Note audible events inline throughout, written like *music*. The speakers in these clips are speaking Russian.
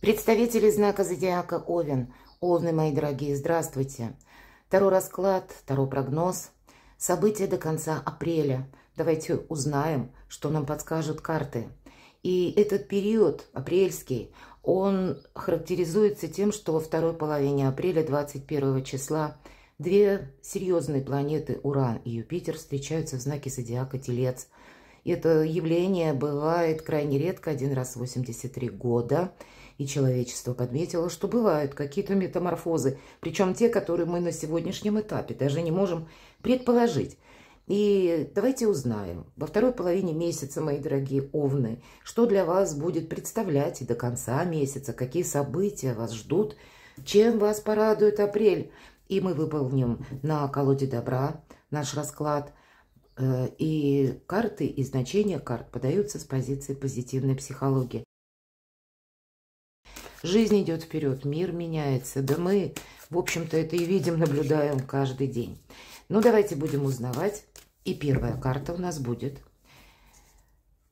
Представители знака зодиака Овен. Овны, мои дорогие, здравствуйте. Второй расклад, второй прогноз. События до конца апреля. Давайте узнаем, что нам подскажут карты. И этот период, апрельский, он характеризуется тем, что во второй половине апреля 21 числа две серьезные планеты Уран и Юпитер встречаются в знаке зодиака Телец. Это явление бывает крайне редко, один раз в 83 года – и человечество подметило, что бывают какие-то метаморфозы, причем те, которые мы на сегодняшнем этапе даже не можем предположить. И давайте узнаем во второй половине месяца, мои дорогие овны, что для вас будет представлять и до конца месяца, какие события вас ждут, чем вас порадует апрель. И мы выполним на колоде добра наш расклад. Э, и карты и значения карт подаются с позиции позитивной психологии. Жизнь идет вперед, мир меняется. Да мы, в общем-то, это и видим, наблюдаем каждый день. Ну, давайте будем узнавать. И первая карта у нас будет.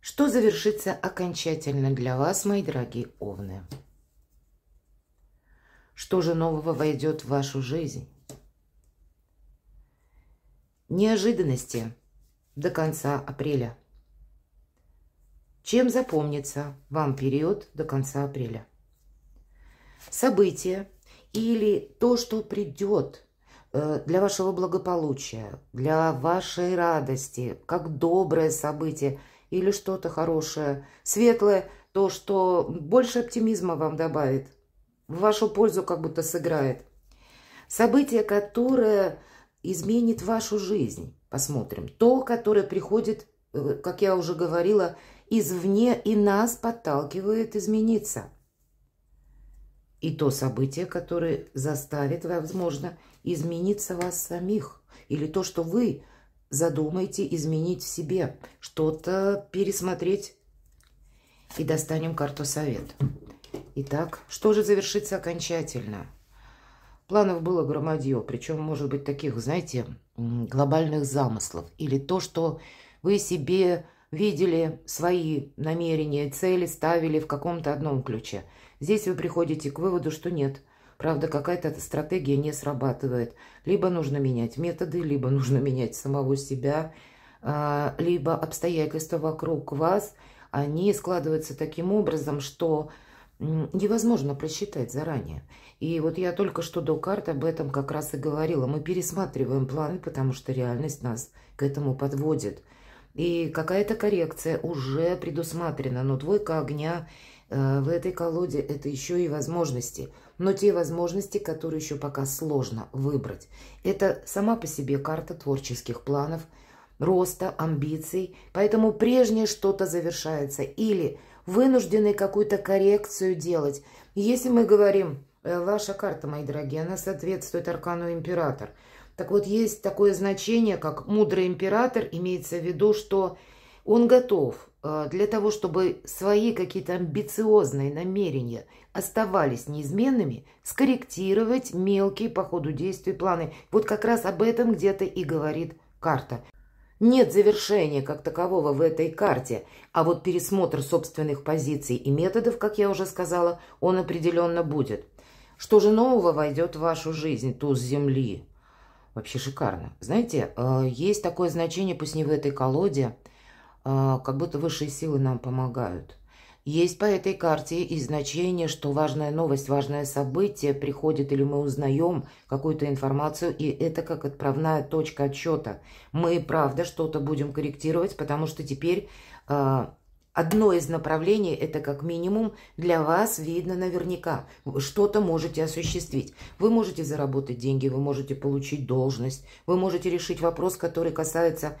Что завершится окончательно для вас, мои дорогие овны? Что же нового войдет в вашу жизнь? Неожиданности до конца апреля. Чем запомнится вам период до конца апреля? событие или то, что придет э, для вашего благополучия, для вашей радости, как доброе событие или что-то хорошее, светлое, то, что больше оптимизма вам добавит, в вашу пользу как будто сыграет. Событие, которое изменит вашу жизнь, посмотрим. То, которое приходит, э, как я уже говорила, извне и нас подталкивает измениться – и то событие, которое заставит, возможно, измениться вас самих, или то, что вы задумаете изменить в себе, что-то пересмотреть. И достанем карту совет. Итак, что же завершится окончательно? Планов было громадье, причем, может быть, таких, знаете, глобальных замыслов, или то, что вы себе видели свои намерения цели, ставили в каком-то одном ключе. Здесь вы приходите к выводу, что нет. Правда, какая-то стратегия не срабатывает. Либо нужно менять методы, либо нужно *laughs* менять самого себя, а, либо обстоятельства вокруг вас, они складываются таким образом, что невозможно просчитать заранее. И вот я только что до карт об этом как раз и говорила. Мы пересматриваем планы, потому что реальность нас к этому подводит – и какая-то коррекция уже предусмотрена. Но двойка огня э, в этой колоде это еще и возможности. Но те возможности, которые еще пока сложно выбрать. Это сама по себе карта творческих планов, роста, амбиций. Поэтому прежнее что-то завершается. Или вынуждены какую-то коррекцию делать. Если мы говорим, э, ваша карта, мои дорогие, она соответствует аркану император – так вот, есть такое значение, как мудрый император, имеется в виду, что он готов э, для того, чтобы свои какие-то амбициозные намерения оставались неизменными, скорректировать мелкие по ходу действий планы. Вот как раз об этом где-то и говорит карта. Нет завершения как такового в этой карте, а вот пересмотр собственных позиций и методов, как я уже сказала, он определенно будет. Что же нового войдет в вашу жизнь, туз земли? Вообще шикарно. Знаете, э, есть такое значение, пусть не в этой колоде, э, как будто высшие силы нам помогают. Есть по этой карте и значение, что важная новость, важное событие приходит или мы узнаем какую-то информацию, и это как отправная точка отчета. Мы, правда, что-то будем корректировать, потому что теперь э, Одно из направлений это как минимум для вас видно наверняка. Что-то можете осуществить. Вы можете заработать деньги, вы можете получить должность, вы можете решить вопрос, который касается э,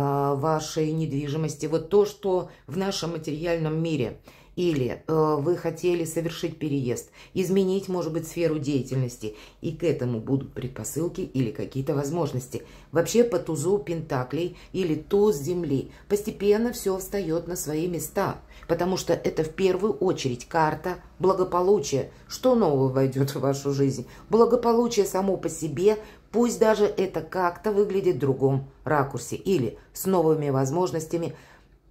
вашей недвижимости. Вот то, что в нашем материальном мире – или э, вы хотели совершить переезд, изменить, может быть, сферу деятельности, и к этому будут предпосылки или какие-то возможности. Вообще по тузу Пентаклей или туз Земли постепенно все встает на свои места, потому что это в первую очередь карта благополучия. Что нового войдет в вашу жизнь? Благополучие само по себе пусть даже это как-то выглядит в другом ракурсе или с новыми возможностями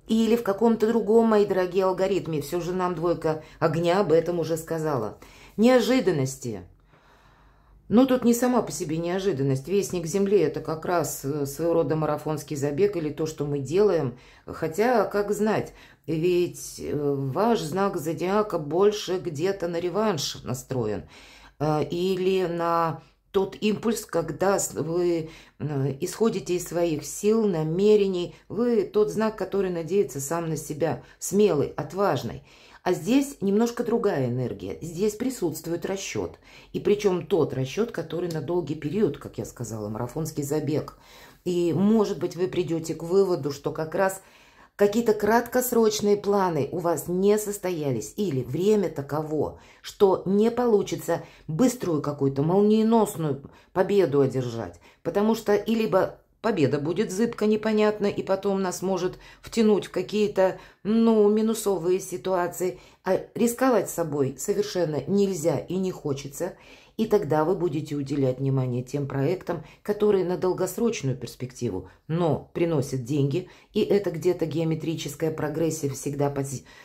или в каком-то другом, мои дорогие алгоритме. Все же нам двойка огня об этом уже сказала. Неожиданности. Но ну, тут не сама по себе неожиданность. Вестник Земли – это как раз э, своего рода марафонский забег или то, что мы делаем. Хотя, как знать, ведь э, ваш знак зодиака больше где-то на реванш настроен э, или на тот импульс, когда вы э, исходите из своих сил, намерений, вы тот знак, который надеется сам на себя, смелый, отважный. А здесь немножко другая энергия. Здесь присутствует расчет. И причем тот расчет, который на долгий период, как я сказала, марафонский забег. И, может быть, вы придете к выводу, что как раз Какие-то краткосрочные планы у вас не состоялись или время таково, что не получится быструю какую-то молниеносную победу одержать, потому что и либо победа будет зыбко непонятна и потом нас может втянуть в какие-то, ну, минусовые ситуации, а рисковать собой совершенно нельзя и не хочется – и тогда вы будете уделять внимание тем проектам, которые на долгосрочную перспективу, но приносят деньги, и это где-то геометрическая прогрессия всегда по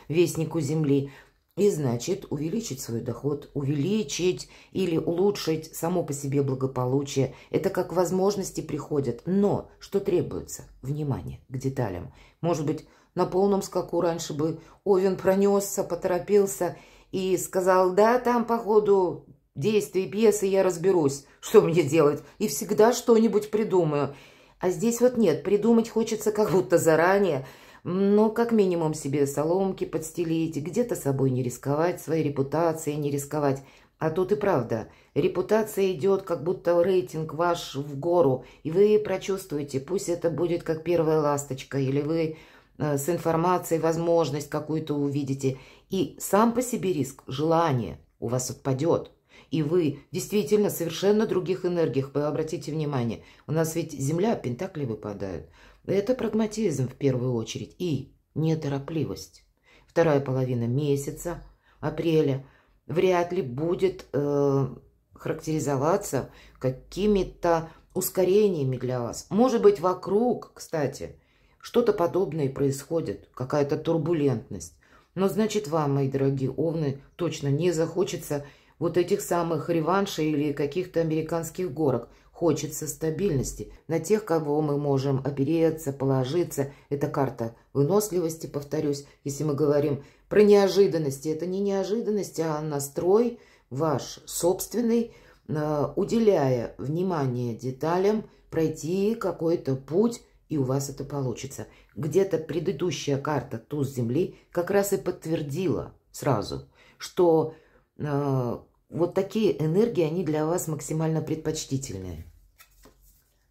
вестнику Земли, и значит увеличить свой доход, увеличить или улучшить само по себе благополучие. Это как возможности приходят, но что требуется? Внимание к деталям. Может быть, на полном скаку раньше бы Овен пронесся, поторопился и сказал, да, там, походу, действий пьесы я разберусь, что мне делать, и всегда что-нибудь придумаю. А здесь вот нет, придумать хочется как будто заранее, но как минимум себе соломки подстелить, где-то собой не рисковать, своей репутацией не рисковать. А тут и правда, репутация идет, как будто рейтинг ваш в гору, и вы прочувствуете, пусть это будет как первая ласточка, или вы э, с информацией возможность какую-то увидите, и сам по себе риск, желание у вас отпадет и вы действительно совершенно других энергиях. Вы обратите внимание, у нас ведь Земля, Пентакли выпадают. Это прагматизм в первую очередь и неторопливость. Вторая половина месяца, апреля, вряд ли будет э, характеризоваться какими-то ускорениями для вас. Может быть, вокруг, кстати, что-то подобное происходит, какая-то турбулентность. Но значит, вам, мои дорогие овны, точно не захочется вот этих самых реваншей или каких-то американских горок. Хочется стабильности. На тех, кого мы можем опереться, положиться. Это карта выносливости, повторюсь, если мы говорим про неожиданности. Это не неожиданность, а настрой ваш собственный, э, уделяя внимание деталям, пройти какой-то путь, и у вас это получится. Где-то предыдущая карта туз земли как раз и подтвердила сразу, что Э, вот такие энергии, они для вас максимально предпочтительные,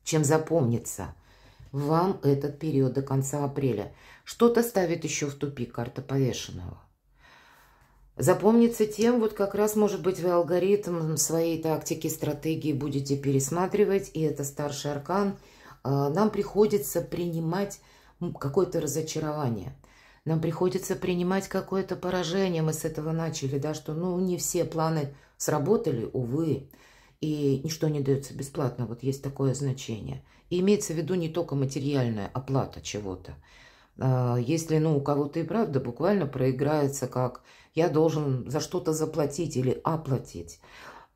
чем запомнится вам этот период до конца апреля. Что-то ставит еще в тупик карта повешенного. Запомнится тем, вот как раз, может быть, вы алгоритм своей тактики, стратегии будете пересматривать, и это старший аркан. Э, нам приходится принимать какое-то разочарование – нам приходится принимать какое-то поражение. Мы с этого начали, да, что, ну, не все планы сработали, увы, и ничто не дается бесплатно. Вот есть такое значение. И имеется в виду не только материальная оплата чего-то. А, если, ну, у кого-то и правда буквально проиграется, как я должен за что-то заплатить или оплатить.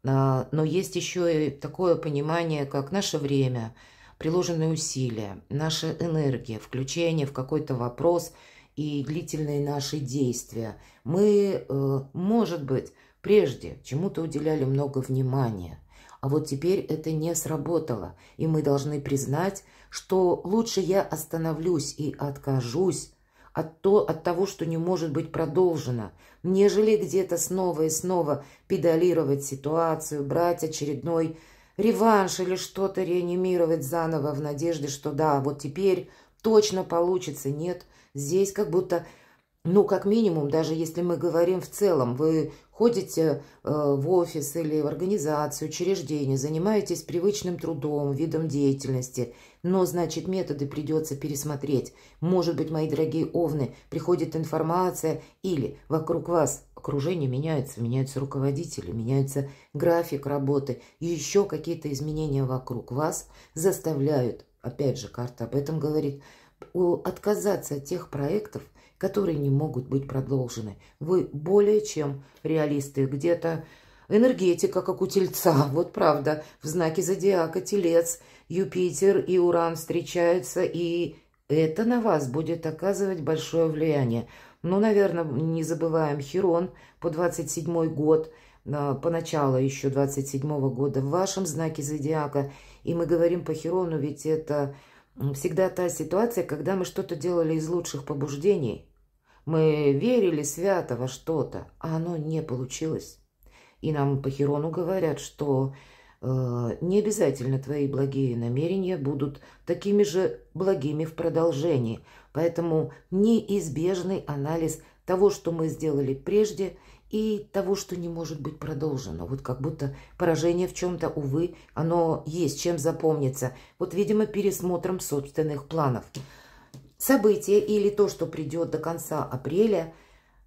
А, но есть еще и такое понимание, как наше время, приложенные усилия, наша энергия, включение в какой-то вопрос – и длительные наши действия. Мы, э, может быть, прежде чему-то уделяли много внимания, а вот теперь это не сработало, и мы должны признать, что лучше я остановлюсь и откажусь от, то, от того, что не может быть продолжено, нежели где-то снова и снова педалировать ситуацию, брать очередной реванш или что-то реанимировать заново в надежде, что да, вот теперь точно получится, нет – Здесь как будто, ну, как минимум, даже если мы говорим в целом, вы ходите э, в офис или в организацию, учреждение, занимаетесь привычным трудом, видом деятельности, но, значит, методы придется пересмотреть. Может быть, мои дорогие овны, приходит информация или вокруг вас окружение меняется, меняются руководители, меняется график работы, и еще какие-то изменения вокруг вас заставляют, опять же, карта об этом говорит, отказаться от тех проектов, которые не могут быть продолжены. Вы более чем реалисты. Где-то энергетика, как у тельца, *laughs* вот правда, в знаке зодиака телец, Юпитер и Уран встречаются, и это на вас будет оказывать большое влияние. Ну, наверное, не забываем Херон по 27 год, а, по начало еще 27 -го года в вашем знаке зодиака. И мы говорим по Херону, ведь это всегда та ситуация, когда мы что-то делали из лучших побуждений. Мы верили свято во что-то, а оно не получилось. И нам по Херону говорят, что э, не обязательно твои благие намерения будут такими же благими в продолжении. Поэтому неизбежный анализ того, что мы сделали прежде, и того, что не может быть продолжено. Вот как будто поражение в чем-то, увы, оно есть, чем запомнится. Вот, видимо, пересмотром собственных планов. Событие или то, что придет до конца апреля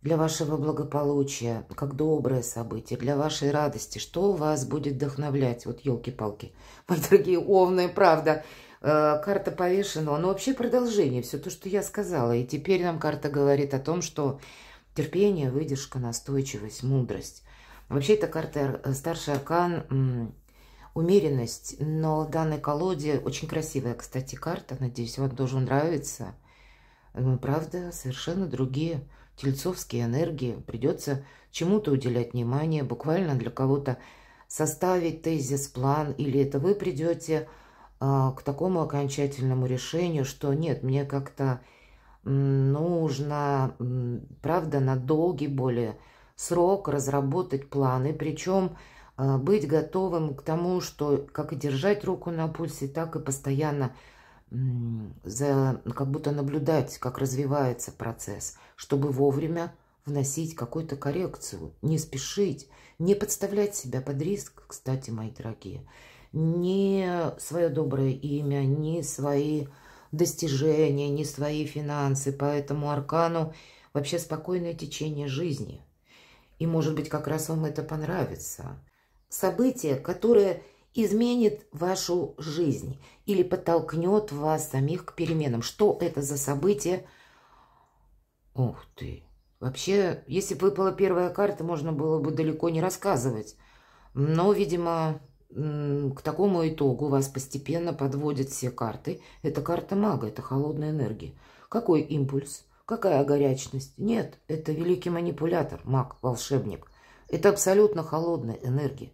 для вашего благополучия, как доброе событие, для вашей радости, что вас будет вдохновлять. Вот елки-палки, *laughs* мои дорогие овны, правда. Правда. Э, карта повешенного, но вообще продолжение, все то, что я сказала. И теперь нам карта говорит о том, что терпение, выдержка, настойчивость, мудрость. Вообще эта карта э, старший аркан умеренность, но в данной колоде очень красивая, кстати, карта. Надеюсь, вам тоже нравится. Ну, правда, совершенно другие тельцовские энергии. Придется чему-то уделять внимание, буквально для кого-то составить тезис, план, или это вы придете а, к такому окончательному решению, что нет, мне как-то нужно, правда, на долгий более срок разработать планы, причем а, быть готовым к тому, что как и держать руку на пульсе, так и постоянно за, ну, как будто наблюдать, как развивается процесс, чтобы вовремя вносить какую-то коррекцию, не спешить, не подставлять себя под риск, кстати, мои дорогие ни свое доброе имя, ни свои достижения, ни свои финансы. Поэтому аркану вообще спокойное течение жизни. И, может быть, как раз вам это понравится. Событие, которое изменит вашу жизнь или подтолкнет вас самих к переменам. Что это за событие? Ух ты! Вообще, если бы выпала первая карта, можно было бы далеко не рассказывать. Но, видимо, к такому итогу вас постепенно подводят все карты. Это карта мага, это холодная энергия. Какой импульс? Какая горячность? Нет, это великий манипулятор, маг, волшебник. Это абсолютно холодная энергия.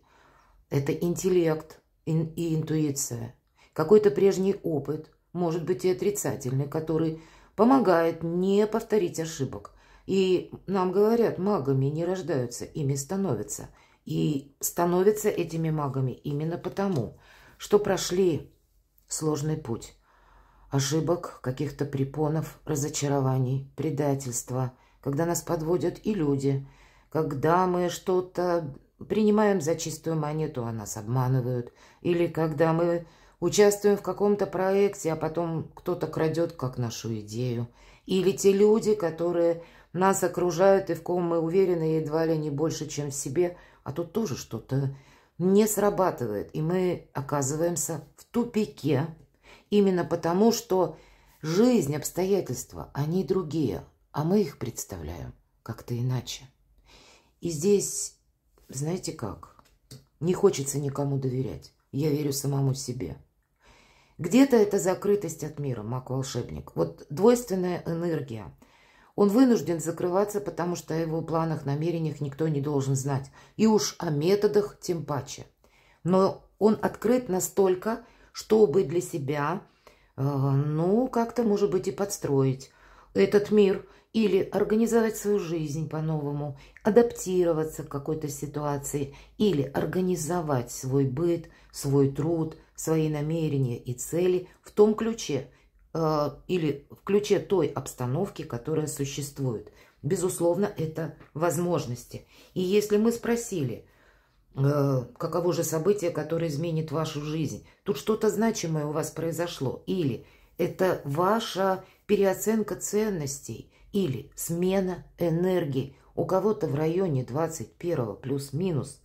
Это интеллект и интуиция. Какой-то прежний опыт, может быть и отрицательный, который помогает не повторить ошибок. И нам говорят, магами не рождаются, ими становятся – и становятся этими магами именно потому, что прошли сложный путь ошибок, каких-то препонов, разочарований, предательства, когда нас подводят и люди, когда мы что-то принимаем за чистую монету, а нас обманывают, или когда мы участвуем в каком-то проекте, а потом кто-то крадет как нашу идею, или те люди, которые нас окружают и в ком мы уверены едва ли не больше, чем в себе – а тут тоже что-то не срабатывает, и мы оказываемся в тупике именно потому, что жизнь, обстоятельства, они другие, а мы их представляем как-то иначе. И здесь, знаете как, не хочется никому доверять. Я верю самому себе. Где-то это закрытость от мира, маг-волшебник. Вот двойственная энергия – он вынужден закрываться, потому что о его планах, намерениях никто не должен знать. И уж о методах тем паче. Но он открыт настолько, чтобы для себя, э, ну, как-то, может быть, и подстроить этот мир или организовать свою жизнь по-новому, адаптироваться к какой-то ситуации или организовать свой быт, свой труд, свои намерения и цели в том ключе – Э, или в ключе той обстановки, которая существует. Безусловно, это возможности. И если мы спросили, э, каково же событие, которое изменит вашу жизнь, тут что-то значимое у вас произошло, или это ваша переоценка ценностей, или смена энергии у кого-то в районе 21 плюс-минус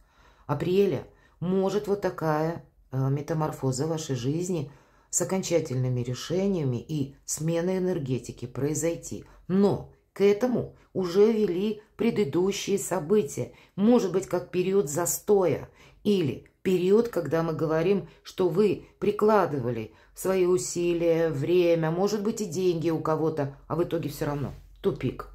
апреля может вот такая э, метаморфоза вашей жизни – с окончательными решениями и сменой энергетики произойти. Но к этому уже вели предыдущие события, может быть, как период застоя или период, когда мы говорим, что вы прикладывали свои усилия, время, может быть, и деньги у кого-то, а в итоге все равно тупик.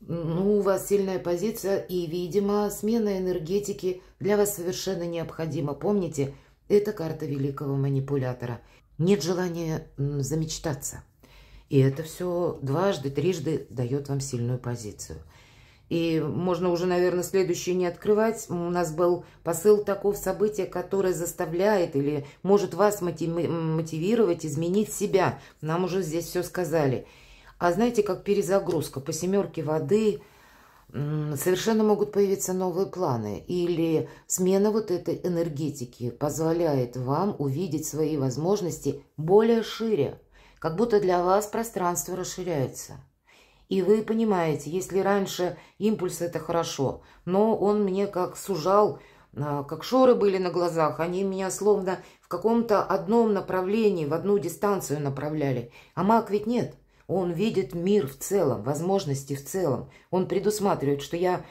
Ну, у вас сильная позиция, и, видимо, смена энергетики для вас совершенно необходима. Помните, это карта великого манипулятора. Нет желания замечтаться. И это все дважды, трижды дает вам сильную позицию. И можно уже, наверное, следующее не открывать. У нас был посыл такого события, которое заставляет или может вас мотивировать изменить себя. Нам уже здесь все сказали. А знаете, как перезагрузка по семерке воды – совершенно могут появиться новые планы. Или смена вот этой энергетики позволяет вам увидеть свои возможности более шире. Как будто для вас пространство расширяется. И вы понимаете, если раньше импульс это хорошо, но он мне как сужал, а, как шоры были на глазах, они меня словно в каком-то одном направлении, в одну дистанцию направляли. А маг ведь нет. Он видит мир в целом, возможности в целом. Он предусматривает, что я,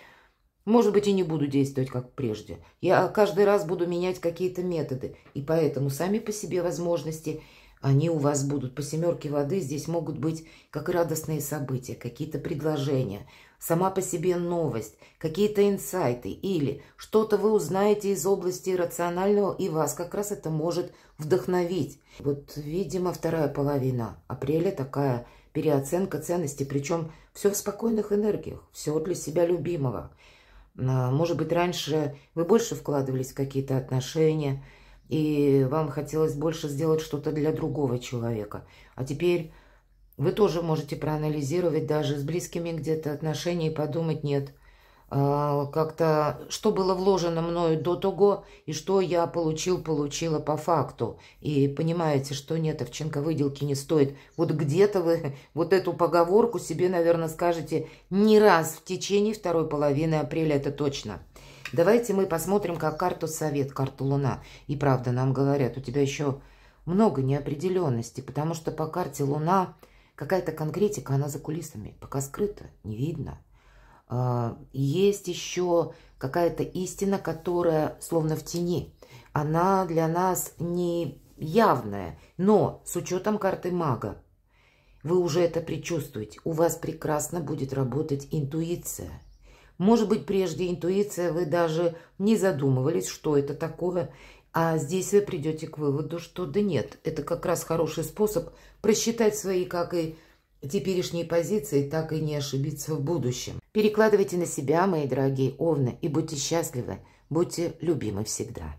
может быть, и не буду действовать, как прежде. Я каждый раз буду менять какие-то методы. И поэтому сами по себе возможности, они у вас будут по семерке воды. Здесь могут быть как радостные события, какие-то предложения, сама по себе новость, какие-то инсайты или что-то вы узнаете из области рационального, и вас как раз это может вдохновить. Вот, видимо, вторая половина апреля такая переоценка ценностей, причем все в спокойных энергиях, все для себя любимого. А, может быть, раньше вы больше вкладывались в какие-то отношения, и вам хотелось больше сделать что-то для другого человека. А теперь вы тоже можете проанализировать даже с близкими где-то отношения и подумать, нет – а, как-то, что было вложено мною до того, и что я получил, получила по факту. И понимаете, что нет, овчинка выделки не стоит. Вот где-то вы *laughs* вот эту поговорку себе, наверное, скажете не раз в течение второй половины апреля, это точно. Давайте мы посмотрим как карту совет, карту Луна. И правда, нам говорят, у тебя еще много неопределенности, потому что по карте Луна какая-то конкретика, она за кулисами, пока скрыта, не видно. А, есть еще какая-то истина, которая словно в тени. Она для нас не явная, но с учетом карты мага вы уже это предчувствуете. У вас прекрасно будет работать интуиция. Может быть, прежде интуиция вы даже не задумывались, что это такое, а здесь вы придете к выводу, что да нет, это как раз хороший способ просчитать свои, как и теперешней позиции, так и не ошибиться в будущем. Перекладывайте на себя, мои дорогие овны, и будьте счастливы, будьте любимы всегда.